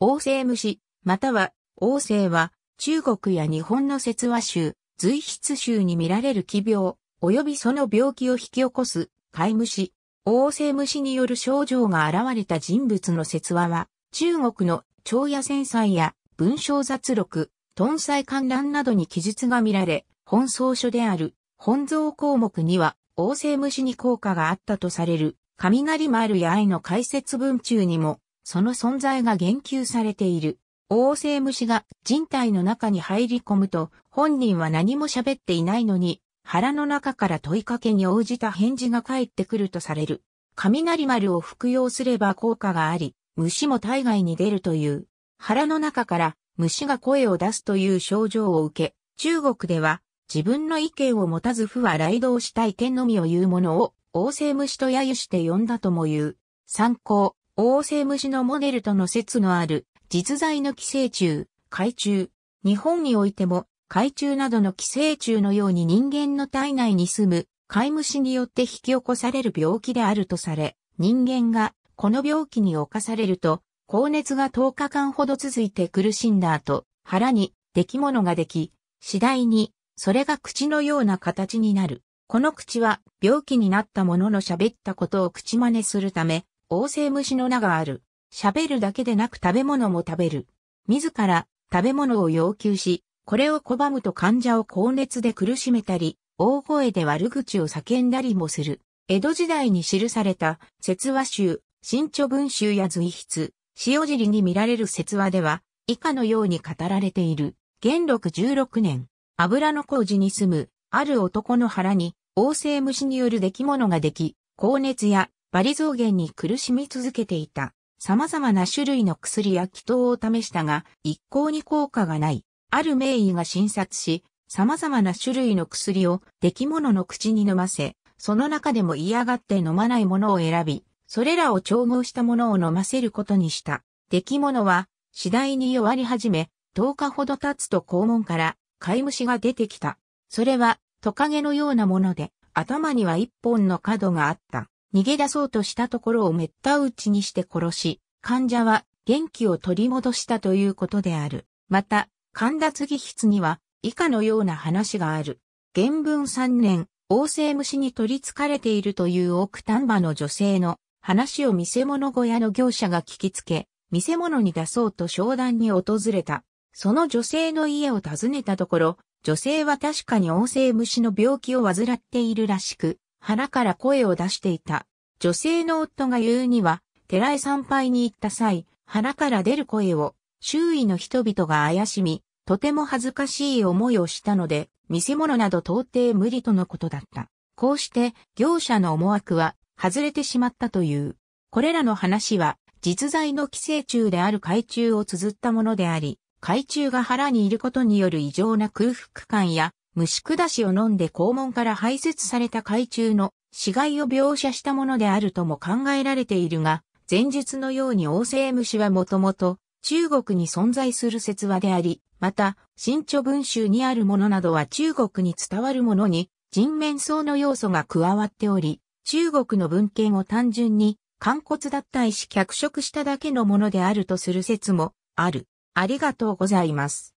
王政無視、または王政は中国や日本の説話集、随筆集に見られる奇病、及びその病気を引き起こす、怪虫、王政虫による症状が現れた人物の説話は、中国の長野戦災や文章雑録、豚災観覧などに記述が見られ、本草書である本草項目には、王政虫に効果があったとされる、雷丸や愛の解説文中にも、その存在が言及されている。王政虫が人体の中に入り込むと、本人は何も喋っていないのに、腹の中から問いかけに応じた返事が返ってくるとされる。雷丸を服用すれば効果があり、虫も体外に出るという。腹の中から虫が声を出すという症状を受け、中国では自分の意見を持たず不は雷道したい点のみを言うものを、王政虫と揶揄して呼んだとも言う。参考、王星虫のモデルとの説のある実在の寄生虫、海中。日本においても海中などの寄生虫のように人間の体内に住む飼い虫によって引き起こされる病気であるとされ、人間がこの病気に侵されると、高熱が10日間ほど続いて苦しんだ後、腹に出来物ができ、次第にそれが口のような形になる。この口は病気になったものの喋ったことを口真似するため、旺盛虫の名がある。喋るだけでなく食べ物も食べる。自ら食べ物を要求し、これを拒むと患者を高熱で苦しめたり、大声で悪口を叫んだりもする。江戸時代に記された、説話集、新著文集や随筆、塩尻に見られる説話では、以下のように語られている。元禄16年、油の工事に住む、ある男の腹に、王政虫による出来物ができ、高熱やバリ増減に苦しみ続けていた。様々な種類の薬や祈祷を試したが、一向に効果がない。ある名医が診察し、様々な種類の薬を出来物の口に飲ませ、その中でも嫌がって飲まないものを選び、それらを調合したものを飲ませることにした。出来物は次第に弱り始め、10日ほど経つと肛門から貝虫が出てきた。それはトカゲのようなもので、頭には一本の角があった。逃げ出そうとしたところを滅多打ちにして殺し、患者は元気を取り戻したということである。また、神田継筆には以下のような話がある。原文3年、王政虫に取り憑かれているという奥丹波の女性の話を見せ物小屋の業者が聞きつけ、見せ物に出そうと商談に訪れた。その女性の家を訪ねたところ、女性は確かに王政虫の病気を患っているらしく、腹から声を出していた。女性の夫が言うには、寺へ参拝に行った際、腹から出る声を、周囲の人々が怪しみ、とても恥ずかしい思いをしたので、見せ物など到底無理とのことだった。こうして、業者の思惑は、外れてしまったという。これらの話は、実在の寄生虫である海中を綴ったものであり、海中が腹にいることによる異常な空腹感や虫下しを飲んで肛門から排泄された海中の死骸を描写したものであるとも考えられているが、前述のように王政虫はもともと中国に存在する説話であり、また、新著文集にあるものなどは中国に伝わるものに人面相の要素が加わっており、中国の文献を単純に、肝骨だった脚色しただけのものであるとする説もある。ありがとうございます。